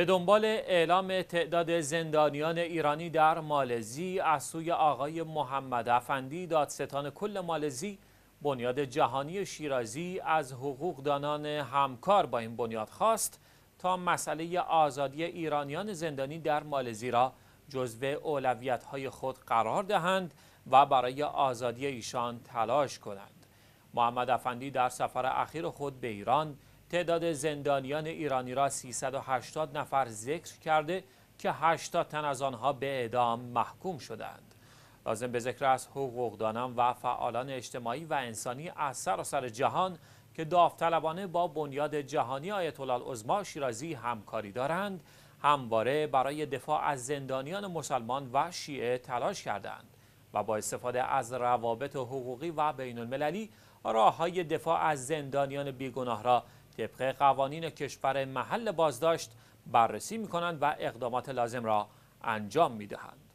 به دنبال اعلام تعداد زندانیان ایرانی در مالزی از سوی آقای محمد افندی دادستان کل مالزی بنیاد جهانی شیرازی از حقوق دانان همکار با این بنیاد خواست تا مسئله آزادی ایرانیان زندانی در مالزی را جزو های خود قرار دهند و برای آزادی ایشان تلاش کنند. محمد افندی در سفر اخیر خود به ایران تعداد زندانیان ایرانی را 380 نفر ذکر کرده که 80 تن از آنها به اعدام محکوم شدند. لازم به ذکر است حقوقدانان و فعالان اجتماعی و انسانی از سراسر سر جهان که داوطلبانه با بنیاد جهانی آیت الله شیرازی همکاری دارند همواره برای دفاع از زندانیان مسلمان و شیعه تلاش کردند و با استفاده از روابط حقوقی و بین المللی راه های دفاع از زندانیان بیگناه را طبق قوانین کشور محل بازداشت بررسی می کنند و اقدامات لازم را انجام می دهند.